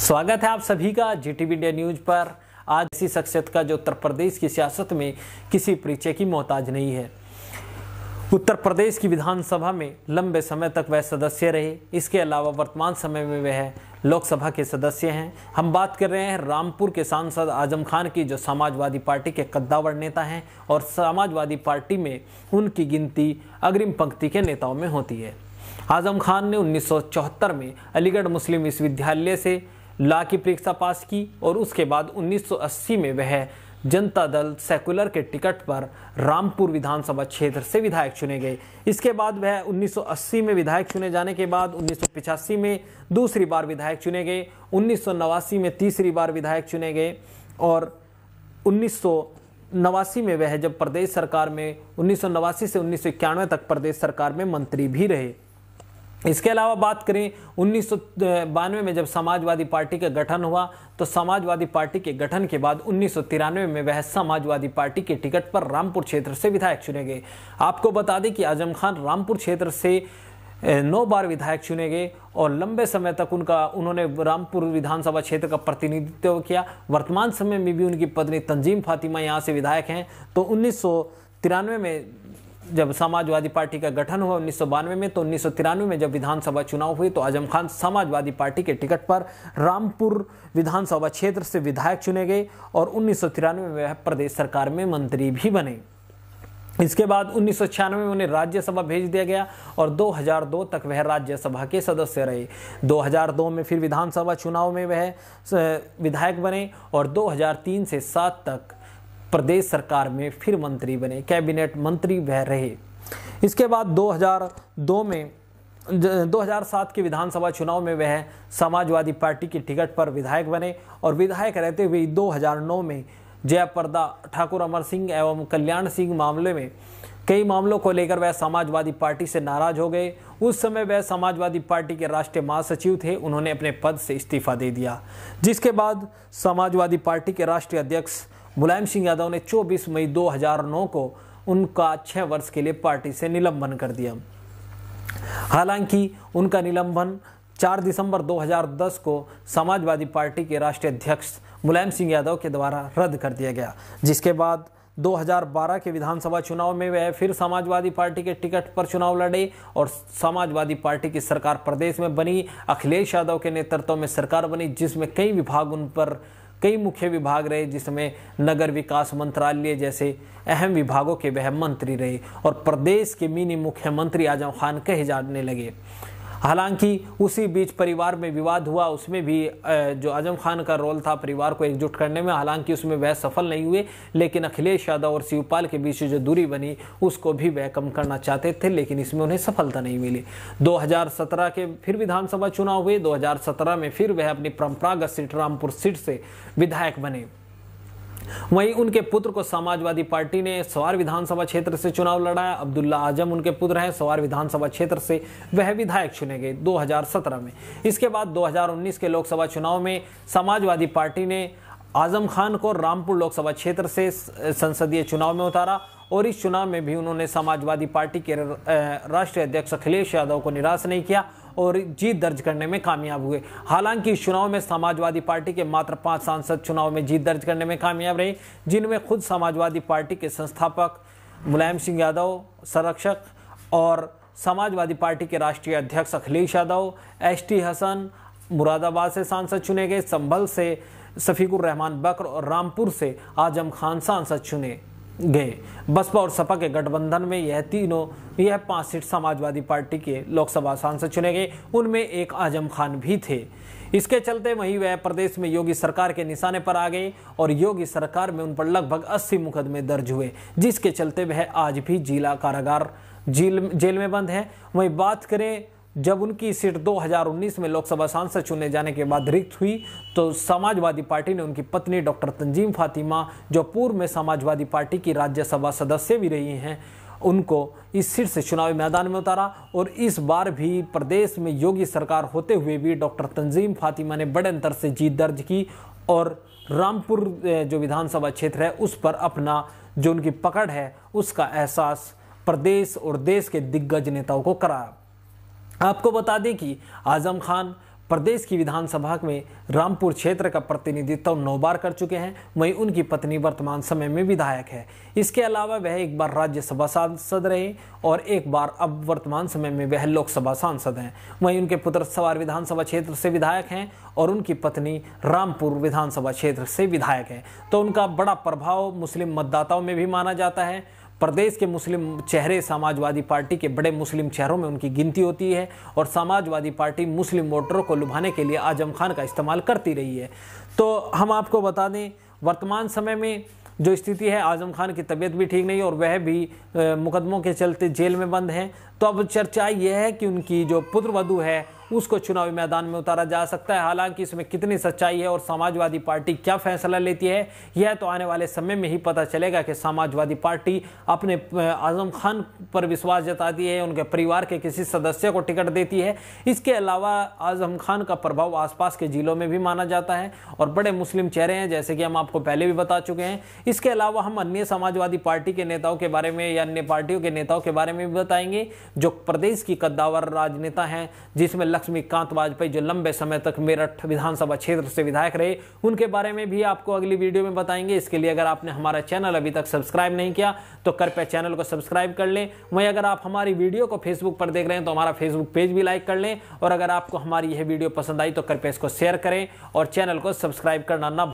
स्वागत है आप सभी का जी टी इंडिया न्यूज पर आज इसी शख्सियत का जो उत्तर प्रदेश की सियासत में किसी परिचय की मोहताज नहीं है उत्तर प्रदेश की विधानसभा में लंबे समय तक वह सदस्य रहे इसके अलावा वर्तमान समय में वह लोकसभा के सदस्य हैं हम बात कर रहे हैं रामपुर के सांसद आजम खान की जो समाजवादी पार्टी के कद्दावर नेता हैं और समाजवादी पार्टी में उनकी गिनती अग्रिम पंक्ति के नेताओं में होती है आजम खान ने 1974 में अलीगढ़ मुस्लिम विश्वविद्यालय से ला की परीक्षा पास की और उसके बाद 1980 में वह जनता दल सेकुलर के टिकट पर रामपुर विधानसभा क्षेत्र से विधायक चुने गए इसके बाद वह 1980 में विधायक चुने जाने के बाद उन्नीस में दूसरी बार विधायक चुने गए उन्नीस में तीसरी बार विधायक चुने गए और उन्नीस नवासी में वह जब प्रदेश सरकार में उन्नीस से उन्नीस तक प्रदेश सरकार में मंत्री भी रहे इसके अलावा बात करें उन्नीस में जब समाजवादी पार्टी का गठन हुआ तो समाजवादी पार्टी के गठन के बाद उन्नीस में वह समाजवादी पार्टी के टिकट पर रामपुर क्षेत्र से विधायक चुने गए आपको बता दें कि आजम खान रामपुर क्षेत्र से नौ बार विधायक चुने गए और लंबे समय तक उनका उन्होंने रामपुर विधानसभा क्षेत्र का प्रतिनिधित्व किया वर्तमान समय में भी उनकी पत्नी तंजीम फातिमा यहाँ से विधायक हैं तो उन्नीस में जब समाजवादी पार्टी का गठन हुआ उन्नीस में तो उन्नीस में जब विधानसभा चुनाव हुए तो आजम खान समाजवादी पार्टी के टिकट पर रामपुर विधानसभा क्षेत्र से विधायक चुने गए और उन्नीस में वह प्रदेश सरकार में मंत्री भी बने इसके बाद उन्नीस में उन्हें राज्यसभा भेज दिया गया और 2002 तक वह राज्यसभा के सदस्य रहे 2002 में फिर विधानसभा चुनाव में वह विधायक बने और 2003 से सात तक प्रदेश सरकार में फिर मंत्री बने कैबिनेट मंत्री वह रहे इसके बाद 2002 में 2007 के विधानसभा चुनाव में वह समाजवादी पार्टी की टिकट पर विधायक बने और विधायक रहते हुए 2009 में जयप्रदा ठाकुर अमर सिंह एवं कल्याण सिंह मामले में कई मामलों को लेकर वह समाजवादी पार्टी से नाराज हो गए उस समय वह समाजवादी पार्टी के राष्ट्रीय महासचिव थे उन्होंने अपने पद से इस्तीफा दे दिया जिसके बाद समाजवादी पार्टी के राष्ट्रीय अध्यक्ष मुलायम सिंह यादव ने 24 मई 2009 को उनका छह वर्ष के लिए पार्टी से निलंबन कर दिया हालांकि उनका निलंबन 4 दिसंबर 2010 को समाजवादी पार्टी के राष्ट्रीय अध्यक्ष मुलायम सिंह यादव के द्वारा रद्द कर दिया गया जिसके बाद 2012 के विधानसभा चुनाव में वह फिर समाजवादी पार्टी के टिकट पर चुनाव लड़े और समाजवादी पार्टी की सरकार प्रदेश में बनी अखिलेश यादव के नेतृत्व में सरकार बनी जिसमें कई विभाग उन पर कई मुख्य विभाग रहे जिसमें नगर विकास मंत्रालय जैसे अहम विभागों के वह मंत्री रहे और प्रदेश के मिनी मुख्यमंत्री आजम खान कहे जाने लगे हालांकि उसी बीच परिवार में विवाद हुआ उसमें भी जो आजम खान का रोल था परिवार को एकजुट करने में हालांकि उसमें वह सफल नहीं हुए लेकिन अखिलेश यादव और शिवपाल के बीच जो दूरी बनी उसको भी वह कम करना चाहते थे लेकिन इसमें उन्हें सफलता नहीं मिली दो के फिर विधानसभा चुनाव हुए दो में फिर वह अपनी परंपरागत सीट रामपुर सीट से विधायक बने वहीं उनके पुत्र को समाजवादी पार्टी ने सवार विधानसभा क्षेत्र से चुनाव लड़ाया अब्दुल्ला आजम उनके पुत्र हैं सवार विधानसभा क्षेत्र से वह विधायक चुने गए 2017 में इसके बाद 2019 के लोकसभा चुनाव में समाजवादी पार्टी ने आजम खान को रामपुर लोकसभा क्षेत्र से संसदीय चुनाव में उतारा और इस चुनाव में भी उन्होंने समाजवादी पार्टी के राष्ट्रीय अध्यक्ष अखिलेश यादव को निराश नहीं किया और जीत दर्ज करने में कामयाब हुए हालांकि इस चुनाव में समाजवादी पार्टी के मात्र पांच सांसद चुनाव में जीत दर्ज करने में कामयाब रहे जिनमें खुद समाजवादी पार्टी के संस्थापक मुलायम सिंह यादव संरक्षक और समाजवादी पार्टी के राष्ट्रीय अध्यक्ष अखिलेश यादव एस टी हसन मुरादाबाद से सांसद चुने गए संभल से सफीकुर रहमान बकर और रामपुर से आजम खान सांसद चुने गए बसपा और सपा के गठबंधन में यह तीनों यह पांच सीट समाजवादी पार्टी के लोकसभा सांसद चुने गए उनमें एक आजम खान भी थे इसके चलते वहीं वह प्रदेश में योगी सरकार के निशाने पर आ गए और योगी सरकार में उन पर लगभग 80 मुकदमे दर्ज हुए जिसके चलते वह आज भी जिला कारागार जेल जेल में बंद है वहीं बात करें जब उनकी सीट 2019 में लोकसभा सांसद चुने जाने के बाद रिक्त हुई तो समाजवादी पार्टी ने उनकी पत्नी डॉक्टर तंजीम फातिमा जो पूर्व में समाजवादी पार्टी की राज्यसभा सदस्य भी रही हैं उनको इस सीट से चुनावी मैदान में उतारा और इस बार भी प्रदेश में योगी सरकार होते हुए भी डॉक्टर तंजीम फातिमा ने बड़े अंतर से जीत दर्ज की और रामपुर जो विधानसभा क्षेत्र है उस पर अपना जो उनकी पकड़ है उसका एहसास प्रदेश और देश के दिग्गज नेताओं को कराया आपको बता दें कि आजम खान प्रदेश की विधानसभा में रामपुर क्षेत्र का प्रतिनिधित्व नौ बार कर चुके हैं वहीं उनकी पत्नी वर्तमान समय में विधायक है इसके अलावा वह एक बार राज्यसभा सांसद रहे और एक बार अब वर्तमान समय में वह लोकसभा सांसद हैं वहीं उनके पुत्र सवार विधानसभा क्षेत्र से विधायक हैं और उनकी पत्नी रामपुर विधानसभा क्षेत्र से विधायक है तो उनका बड़ा प्रभाव मुस्लिम मतदाताओं में भी माना जाता है प्रदेश के मुस्लिम चेहरे समाजवादी पार्टी के बड़े मुस्लिम चेहरों में उनकी गिनती होती है और समाजवादी पार्टी मुस्लिम वोटरों को लुभाने के लिए आजम खान का इस्तेमाल करती रही है तो हम आपको बता दें वर्तमान समय में जो स्थिति है आजम खान की तबीयत भी ठीक नहीं और वह भी मुकदमों के चलते जेल में बंद हैं तो अब चर्चा यह है कि उनकी जो पुत्र वधु है उसको चुनावी मैदान में उतारा जा सकता है हालांकि इसमें कितनी सच्चाई है और समाजवादी पार्टी क्या फैसला लेती है यह तो आने वाले समय में ही पता चलेगा कि समाजवादी पार्टी अपने आजम खान पर विश्वास जताती है उनके परिवार के किसी सदस्य को टिकट देती है इसके अलावा आजम खान का प्रभाव आसपास के जिलों में भी माना जाता है और बड़े मुस्लिम चेहरे हैं जैसे कि हम आपको पहले भी बता चुके हैं इसके अलावा हम अन्य समाजवादी पार्टी के नेताओं के बारे में या अन्य पार्टियों के नेताओं के बारे में भी बताएंगे जो प्रदेश की कद्दावर राजनेता हैं जिसमें लक्ष्मीकांत वाजपेयी जो लंबे समय तक मेरठ विधानसभा क्षेत्र से विधायक रहे उनके बारे में भी आपको अगली वीडियो में बताएंगे इसके लिए अगर आपने हमारा चैनल अभी तक सब्सक्राइब नहीं किया तो कृपया चैनल को सब्सक्राइब कर लें वहीं अगर आप हमारी वीडियो को फेसबुक पर देख रहे हैं तो हमारा फेसबुक पेज भी लाइक कर लें और अगर आपको हमारी यह वीडियो पसंद आई तो कृपया इसको शेयर करें और चैनल को सब्सक्राइब करना ना